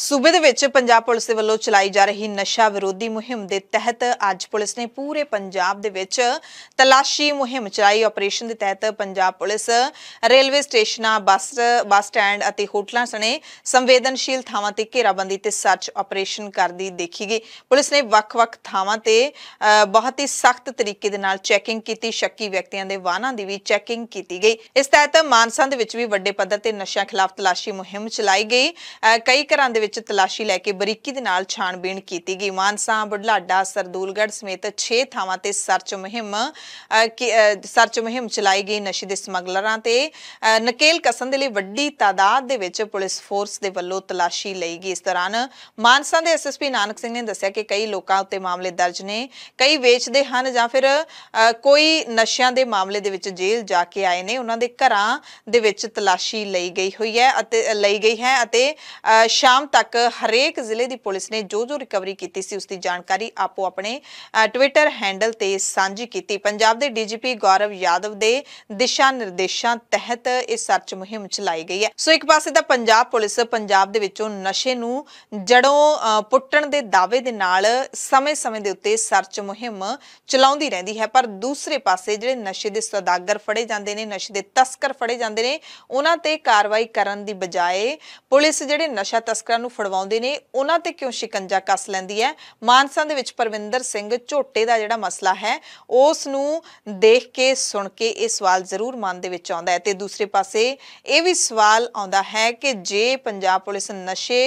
ਸੂਬੇ ਦੇ ਵਿੱਚ ਪੰਜਾਬ ਪੁਲਿਸ ਦੇ ਵੱਲੋਂ ਚਲਾਈ ਜਾ ਰਹੀ ਨਸ਼ਾ ਵਿਰੋਧੀ ਮੁਹਿੰਮ ਦੇ ਤਹਿਤ ਅੱਜ ਪੁਲਿਸ ਨੇ ਪੂਰੇ ਪੰਜਾਬ ਦੇ ਵਿੱਚ ਤਲਾਸ਼ੀ ਮੁਹਿੰਮ ਚਲਾਈ ਆਪਰੇਸ਼ਨ ਦੇ ਤਹਿਤ ਪੰਜਾਬ ਪੁਲਿਸ ਰੇਲਵੇ ਸਟੇਸ਼ਨਾਂ ਬੱਸ ਬੱਸ ਸਟੈਂਡ ਅਤੇ ਹੋਟਲਾਂ ਸਣੇ ਸੰਵੇਦਨਸ਼ੀਲ ਥਾਵਾਂ ਤੇ ਘੇਰਾਬੰਦੀ ਤੇ ਸਰਚ ਆਪਰੇਸ਼ਨ ਕਰਦੀ ਦੇਖੀ ਗਈ ਪੁਲਿਸ ਨੇ ਵੱਖ-ਵੱਖ ਥਾਵਾਂ ਤੇ ਬਹੁਤ ਹੀ ਸਖਤ ਤਰੀਕੇ ਦੇ ਨਾਲ ਚੈਕਿੰਗ ਕੀਤੀ ਸ਼ੱਕੀ ਵਿਅਕਤੀਆਂ ਦੇ ਵਾਹਨਾਂ ਦੀ ਵੀ ਚੈਕਿੰਗ ਕੀਤੀ ਗਈ ਇਸ ਤਹਿਤ ਮਾਨਸਾ ਦੇ ਵਿੱਚ ਵੀ ਵੱਡੇ ਪੱਧਰ ਤੇ ਨਸ਼ਿਆਂ ਖਿਲਾਫ ਤਲਾਸ਼ੀ ਮੁਹਿੰਮ ਚਲਾਈ ਗਈ ਕਈ ਘਰਾਂ ਦੇ ਵਿੱਚ ਤਲਾਸ਼ੀ ਲੈ ਕੇ ਬਰੀਕੀ ਦੇ ਨਾਲ ਛਾਣਬੀਣ ਕੀਤੀ ਗਈ ਮਾਨਸਾ ਬੁਢਲਾਡਾ ਸਰਦੂਲਗੜ ਸਮੇਤ 6 ਥਾਵਾਂ ਤੇ ਸਰਚ ਮੁਹਿੰਮ ਸਰਚ ਮੁਹਿੰਮ ਚਲਾਈ ਗਈ ਨਸ਼ੇ ਦੇ ਸਮਗਲਰਾਂ ਤੇ ਨਕੇਲ ਕਸਨ ਦੇ ਲਈ ਵੱਡੀ ਤਾਦਾਦ ਦੇ ਵਿੱਚ ਪੁਲਿਸ ਫੋਰਸ ਦੇ ਵੱਲੋਂ ਤਲਾਸ਼ੀ ਲਈ ਗਈ ਇਸ ਦੌਰਾਨ ਮਾਨਸਾ ਦੇ ਐਸਐਸਪੀ ਨਾਨਕ ਸਿੰਘ ਨੇ ਦੱਸਿਆ ਕਿ ਕਈ ਲੋਕਾਂ ਉੱਤੇ ਮਾਮਲੇ ਦਰਜ ਨੇ ਕਈ ਵੇਚਦੇ ਹਨ ਜਾਂ ਫਿਰ ਕੋਈ ਨਸ਼ਿਆਂ ਦੇ ਮਾਮਲੇ ਦੇ ਵਿੱਚ ਜੇਲ੍ਹ ਜਾ ਕੇ ਆਏ ਨੇ ਉਹਨਾਂ ਦੇ ਘਰਾਂ ਦੇ ਵਿੱਚ ਤਲਾਸ਼ੀ ਲਈ ਗਈ ਹੋਈ ਹੈ ਅਤੇ ਲਈ ਗਈ ਹੈ ਅਤੇ ਸ਼ਾਮ ਤੱਕ ਹਰੇਕ ਜ਼ਿਲ੍ਹੇ ਦੀ ਪੁਲਿਸ ਨੇ ਜੋ ਜੋ ਰਿਕਵਰੀ ਕੀਤੀ ਸੀ ਉਸ ਦੀ ਜਾਣਕਾਰੀ ਆਪੋ ਆਪਣੇ ਟਵਿੱਟਰ ਹੈਂਡਲ ਤੇ ਸਾਂਝੀ ਕੀਤੀ ਪੰਜਾਬ ਦੇ ਡੀਜੀਪੀ ਗੌਰਵ ਯਾਦਵ ਦੇ ਦਿਸ਼ਾ ਨਿਰਦੇਸ਼ਾਂ ਤਹਿਤ ਇਹ ਸਰਚ ਮੁਹਿੰਮ ਚਲਾਈ ਗਈ ਹੈ ਸੋ ਇੱਕ ਪਾਸੇ ਤਾਂ ਪੰਜਾਬ ਪੁਲਿਸ ਪੰਜਾਬ ਦੇ ਵਿੱਚੋਂ ਨਸ਼ੇ ਨੂੰ ਜੜੋਂ ਪੁੱਟਣ ਦੇ ਦਾਅਵੇ ਦੇ ਨਾਲ ਸਮੇਂ-ਸਮੇਂ ਦੇ ਉੱਤੇ ਸਰਚ ਮੁਹਿੰਮ ਚਲਾਉਂਦੀ ਰਹਿੰਦੀ ਹੈ ਪਰ ਦੂਸਰੇ ਪਾਸੇ ਜਿਹੜੇ ਨਸ਼ੇ ਦੇ ਸੌਦਾਗਰ ਫੜੇ ਜਾਂਦੇ ਨੇ ਨਸ਼ੇ ਦੇ ਤਸਕਰ ਫੜੇ ਜਾਂਦੇ ਨੇ ਉਹਨਾਂ ਤੇ ਕਾਰਵਾਈ ਕਰਨ ਦੀ ਬਜਾਏ ਪੁਲਿਸ ਜਿਹੜੇ ਨਸ਼ਾ ਤਸਕਰ ਨੂੰ ਫੜਵਾਉਂਦੇ ਨੇ ਉਹਨਾਂ ਤੇ ਕਿਉਂ ਸ਼ਿਕੰਜਾ ਕੱਸ ਲੈਂਦੀ ਹੈ ਮਾਨਸਾ ਦੇ ਵਿੱਚ ਪਰਵਿੰਦਰ ਸਿੰਘ ਝੋਟੇ ਦਾ ਜਿਹੜਾ ਮਸਲਾ ਹੈ ਉਸ ਨੂੰ ਦੇਖ ਕੇ ਸੁਣ ਕੇ ਇਹ ਸਵਾਲ ਜ਼ਰੂਰ ਮਨ ਦੇ ਵਿੱਚ ਆਉਂਦਾ ਹੈ ਤੇ ਦੂਸਰੇ ਪਾਸੇ ਇਹ ਵੀ ਸਵਾਲ ਆਉਂਦਾ ਹੈ ਕਿ ਜੇ ਪੰਜਾਬ ਪੁਲਿਸ ਨਸ਼ੇ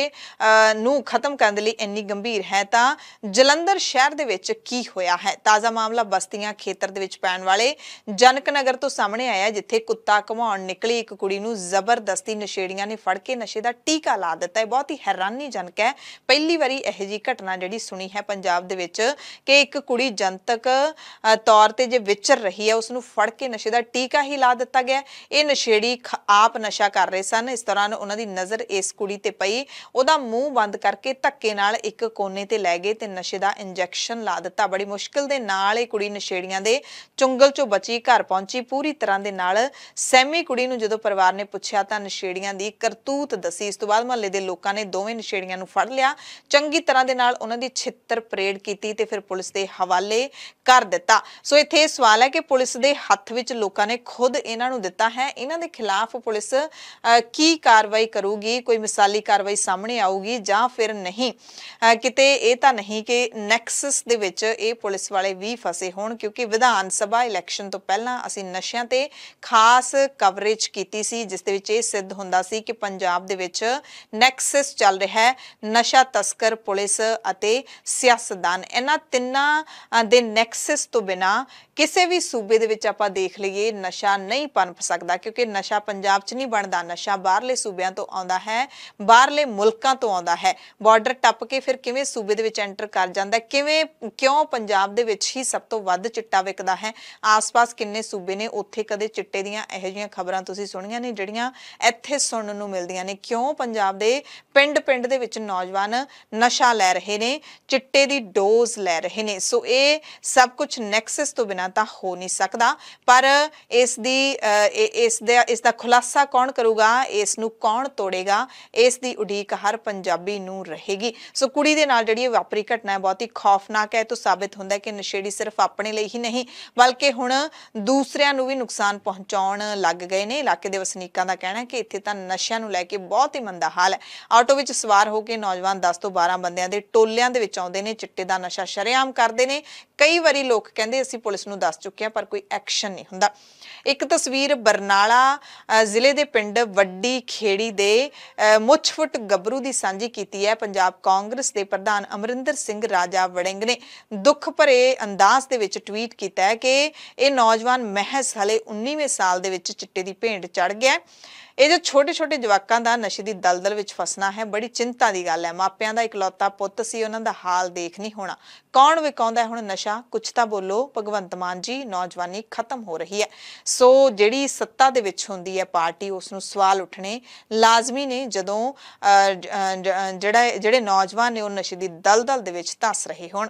ਨੂੰ ਖਤਮ ਕਰਨ ਦੇ ਲਈ ਇੰਨੀ ਗੰਭੀਰ ਹੈ ਤਾਂ ਜਲੰਧਰ ਸ਼ਹਿਰ ਦੇ ਵਿੱਚ ਕੀ ਹੋਇਆ ਹੈ ਤਾਜ਼ਾ ਮਾਮਲਾ ਬਸਤੀਆਂ ਖੇਤਰ ਦੇ ਵਿੱਚ ਪੈਣ ਵਾਲੇ ਜਨਕ ਨਗਰ ਤੋਂ ਸਾਹਮਣੇ ਆਇਆ ਜਿੱਥੇ ਕੁੱਤਾ ਘਮਾਉਣ ਨਿਕਲੀ ਇੱਕ ਕੁੜੀ ਨੂੰ ਜ਼ਬਰਦਸਤੀ ਨਸ਼ੇੜੀਆਂ ਨੇ ਫੜ ਕੇ ਨਸ਼ੇ ਦਾ ਟੀਕਾ ਲਾ ਦਿੱਤਾ ਹੈ ਬਹੁਤ ਹੀ ਹੈਰਾਨੀਜਨਕ ਹੈ ਪਹਿਲੀ ਵਾਰੀ ਇਹ ਜੀ ਘਟਨਾ ਜਿਹੜੀ ਸੁਣੀ ਹੈ ਪੰਜਾਬ ਦੇ ਵਿੱਚ ਕਿ ਇੱਕ ਕੁੜੀ ਜਨਤਕ ਤੌਰ ਤੇ ਜੇ ਵਿਚਰ ਰਹੀ ਹੈ ਉਸ ਨੂੰ ਫੜ ਕੇ ਨਸ਼ੇ ਦਾ ਟੀਕਾ ਹੀ ਲਾ ਦਿੱਤਾ ਗਿਆ ਇਹ ਨਸ਼ੇੜੀ ਆਪ ਨਸ਼ਾ ਕਰ ਰਹੇ ਸਨ ਇਸ ਦੌਰਾਨ ਉਹਨਾਂ ਦੀ ਨਜ਼ਰ ਇਸ ਕੁੜੀ ਤੇ ਪਈ ਉਹਦਾ ਮੂੰਹ ਬੰਦ ਕਰਕੇ ਧੱਕੇ ਨਾਲ ਇੱਕ ਕੋਨੇ ਤੇ ਲੈ ਗਏ ਤੇ ਨਸ਼ੇ ਦਾ ਇੰਜੈਕਸ਼ਨ ਲਾ ਦਿੱਤਾ ਬੜੀ ਮੁਸ਼ਕਲ ਦੇ ਨਾਲ ਇਹ ਕੁੜੀ ਨਸ਼ੇੜੀਆਂ ਦੇ ਚੁੰਗਲ ਚੋਂ ਬਚੀ ਘਰ ਪਹੁੰਚੀ ਪੂਰੀ ਤਰ੍ਹਾਂ ਦੇ ਨਾਲ ਸੈਮੀ ਕੁੜੀ ਨੂੰ ਜਦੋਂ ਪਰਿਵਾਰ ਨੇ ਪੁੱਛਿਆ ਤਾਂ ਨਸ਼ੇੜੀਆਂ ਦੀ ਕਰਤੂਤ ਦੱਸੀ ਇਸ ਤੋਂ ਬਾਅਦ ਮਹੱਲੇ ਦੇ ਲੋਕਾਂ ਨੇ ਦੋਵੇਂ ਨਸ਼ੇੜੀਆਂ ਨੂੰ ਫੜ ਲਿਆ ਚੰਗੀ ਤਰ੍ਹਾਂ ਦੇ ਨਾਲ ਉਹਨਾਂ ਦੀ ਛਿੱਤਰ ਪਰੇਡ ਕੀਤੀ ਤੇ ਫਿਰ ਪੁਲਿਸ ਦੇ ਹਵਾਲੇ ਕਰ ਦਿੱਤਾ ਸੋ ਇੱਥੇ ਸਵਾਲ ਹੈ ਕਿ ਪੁਲਿਸ ਦੇ ਹੱਥ ਵਿੱਚ ਲੋਕਾਂ ਨੇ ਖੁਦ ਇਹਨਾਂ ਨੂੰ ਦਿੱਤਾ ਹੈ ਇਹਨਾਂ ਦੇ ਖਿਲਾਫ ਪੁਲਿਸ ਕੀ ਕਾਰਵਾਈ ਕਰੂਗੀ ਕੋਈ ਮਿਸਾਲੀ ਕਾਰਵਾਈ ਸਾਹਮਣੇ ਆਊਗੀ ਜਾਂ ਫਿਰ ਨਹੀਂ ਕਿਤੇ ਇਹ ਤਾਂ ਨਹੀਂ ਕਿ ਨੈਕਸਸ ਦੇ ਵਿੱਚ ਇਹ ਪੁਲਿਸ ਵਾਲੇ ਵੀ ਫਸੇ ਹੋਣ ਕਿਉਂਕਿ ਵਿਧਾਨ ਸਭਾ ਇਲੈਕਸ਼ਨ ਤੋਂ ਪਹਿਲਾਂ ਅਸੀਂ ਨਸ਼ਿਆਂ ਤੇ ਖਾਸ ਕਵਰੇਜ ਕੀਤੀ ਸੀ ਜਿਸ ਦੇ ਵਿੱਚ ਇਹ ਸਿੱਧ ਹੁੰਦਾ ਸੀ ਕਿ ਪੰਜਾਬ ਦੇ ਵਿੱਚ ਨੈਕਸਸ ਚੱਲ ਰਿਹਾ ਹੈ ਨਸ਼ਾ ਤਸਕਰ ਪੁਲਿਸ ਅਤੇ ਸਿਆਸਤਦਾਨ ਇਹਨਾਂ ਤਿੰਨਾਂ ਦੇ ਨੈਕਸਸ ਤੋਂ ਬਿਨਾ ਕਿਸੇ ਵੀ ਸੂਬੇ ਦੇ ਵਿੱਚ ਆਪਾਂ ਦੇਖ ਲਈਏ ਨਸ਼ਾ ਨਹੀਂ ਪਨਪ ਸਕਦਾ ਕਿਉਂਕਿ ਨਸ਼ਾ ਪੰਜਾਬ 'ਚ ਨਹੀਂ ਬਣਦਾ ਨਸ਼ਾ ਬਾਹਰਲੇ ਸੂਬਿਆਂ ਤੋਂ ਆਉਂਦਾ ਹੈ ਬਾਹਰਲੇ ਮੁਲਕਾਂ ਤੋਂ ਆਉਂਦਾ ਹੈ ਬਾਰਡਰ ਟੱਪ ਕੇ ਫਿਰ ਕਿਵੇਂ ਸੂਬੇ ਦੇ ਵਿੱਚ ਐਂਟਰ ਕਰ ਜਾਂਦਾ ਕਿਵੇਂ ਕਿਉਂ ਪੰਜਾਬ ਦੇ ਵਿੱਚ ਹੀ ਸਭ ਤੋਂ ਵੱਧ ਚਿੱਟਾ ਵਿਕਦਾ ਹੈ ਆਸ-ਪਾਸ ਕਿੰਨੇ ਸੂਬੇ ਨੇ ਉੱਥੇ ਕਦੇ ਚਿੱਟੇ ਦੀਆਂ ਇਹੋ ਜਿਹੀਆਂ ਖਬਰਾਂ ਤੁਸੀਂ ਸੁਣੀਆਂ ਨੇ ਜਿਹੜੀਆਂ ਇੱਥੇ ਸੁਣਨ ਨੂੰ ਮਿਲਦੀਆਂ ਨੇ ਕਿਉਂ ਪੰਜਾਬ ਦੇ ਪਿੰਡ-ਪਿੰਡ ਦੇ ਵਿੱਚ ਨੌਜਵਾਨ ਨਸ਼ਾ ਲੈ ਰਹੇ ਨੇ ਚਿੱਟੇ ਦੀ ਡੋਜ਼ ਲੈ ਰਹੇ ਨੇ ਸੋ ਇਹ ਸਭ ਕੁਝ ਨੈਕਸਸ ਤੋਂ ਬਿਨਾ ਤਾਂ ਹੋ ਨਹੀਂ ਸਕਦਾ ਪਰ ਇਸ ਦੀ ਇਸ ਦਾ ਇਸ ਦਾ ਖੁਲਾਸਾ ਕੌਣ ਕਰੂਗਾ ਇਸ ਨੂੰ ਕੌਣ ਤੋੜੇਗਾ ਇਸ ਦੀ ਉਡੀਕ ਹਰ ਪੰਜਾਬੀ ਨੂੰ ਰਹੇਗੀ ਸੋ ਕੁੜੀ ਦੇ ਨਾਲ ਜਿਹੜੀ ਵਾਪਰੀ ਘਟਨਾ ਹੈ ਬਹੁਤ ਹੀ ਖੌਫਨਾਕ ਹੈ ਤੋਂ ਸਾਬਿਤ ਹੁੰਦਾ ਕਿ ਨਸ਼ੇੜੀ ਸਿਰਫ ਆਪਣੇ ਲਈ ਹੀ ਨਹੀਂ ਬਲਕਿ ਹੁਣ ਦੂਸਰਿਆਂ ਨੂੰ ਵੀ ਨੁਕਸਾਨ ਪਹੁੰਚਾਉਣ ਲੱਗ ਗਏ ਨੇ ਇਲਾਕੇ ਦੇ ਵਸਨੀਕਾਂ ਦਾ ਕਹਿਣਾ ਹੈ ਕਿ ਇੱਥੇ ਤਾਂ ਨਸ਼ਿਆਂ ਨੂੰ ਲੈ ਕੇ ਬਹੁਤ ਹੀ ਮੰਦਾ ਹਾਲ ਹੈ ਆਟੋ ਵਿੱਚ ਸਵਾਰ ਹੋ ਕੇ ਨੌਜਵਾਨ 10 ਤੋਂ 12 ਬੰਦਿਆਂ ਦੇ ਟੋਲਿਆਂ ਦੇ ਵਿੱਚ ਆਉਂਦੇ ਨੇ ਚਿੱਟੇ ਦਾ ਨਸ਼ਾ ਸ਼ਰੇਆਮ ਕਰਦੇ ਨੇ ਕਈ ਵਾਰੀ ਲੋਕ ਕਹਿੰਦੇ ਅਸੀਂ ਪੁਲਿਸ ਨੂੰ ਤੁਹਾਨੂੰ ਦੱਸ ਚੁੱਕੇ ਆ ਪਰ ਕੋਈ ਐਕਸ਼ਨ ਨਹੀਂ ਹੁੰਦਾ ਇੱਕ ਤਸਵੀਰ ਬਰਨਾਲਾ ਜ਼ਿਲ੍ਹੇ ਦੇ ਪਿੰਡ ਵੱਡੀ ਖੇੜੀ ਦੇ ਮੁੱਛਫੁੱਟ ਗੱਭਰੂ ਦੀ ਸਾਂਝੀ ਕੀਤੀ ਹੈ ਪੰਜਾਬ ਕਾਂਗਰਸ ਦੇ ਪ੍ਰਧਾਨ ਅਮਰਿੰਦਰ ਸਿੰਘ ਰਾਜਾ ਵੜਿੰਗ ਨੇ ਦੁੱਖ ਭਰੇ ਅੰਦਾਜ਼ ਦੇ ਵਿੱਚ ਟਵੀਟ ਕੀਤਾ ਹੈ ਕਿ ਇਹ ਨੌਜਵਾਨ ਮਹਿਸ ਹਲੇ 19ਵੇਂ ਸਾਲ ਦੇ ਵਿੱਚ ਚਿੱਟੇ ਦੀ ਭੇਂਟ ਚੜ ਗਿਆ ਇਹ ਜੋ ਛੋਟੇ ਛੋਟੇ ਜਵਾਕਾਂ ਦਾ ਨਸ਼ੇ ਦੀ ਦਲਦਲ ਵਿੱਚ ਫਸਣਾ ਹੈ ਬੜੀ ਚਿੰਤਾ ਦੀ ਗੱਲ ਹੈ ਮਾਪਿਆਂ ਦਾ ਇਕਲੌਤਾ ਪੁੱਤ ਸੀ ਉਹਨਾਂ ਦਾ ਹਾਲ ਦੇਖ ਨਹੀਂ ਹੋਣਾ ਕੌਣ ਵਿਕਾਉਂਦਾ ਹੁਣ ਨਸ਼ਾ ਕੁਛ ਤਾਂ ਬੋਲੋ ਭਗਵੰਤ ਮਾਨ ਜੀ ਨੌਜਵਾਨੀ ਖਤਮ ਹੋ ਰਹੀ ਹੈ ਸੋ ਜਿਹੜੀ ਸੱਤਾ ਦੇ ਵਿੱਚ ਹੁੰਦੀ ਹੈ ਪਾਰਟੀ ਉਸ ਨੂੰ ਸਵਾਲ ਉੱਠਣੇ ਲਾਜ਼ਮੀ ਨੇ ਜਦੋਂ ਜਿਹੜਾ ਜਿਹੜੇ ਨੌਜਵਾਨ ਨੇ ਉਹ ਨਸ਼ੇ ਦੀ ਦਲਦਲ ਦੇ ਵਿੱਚ ਧਸ ਰਹੇ ਹੋਣ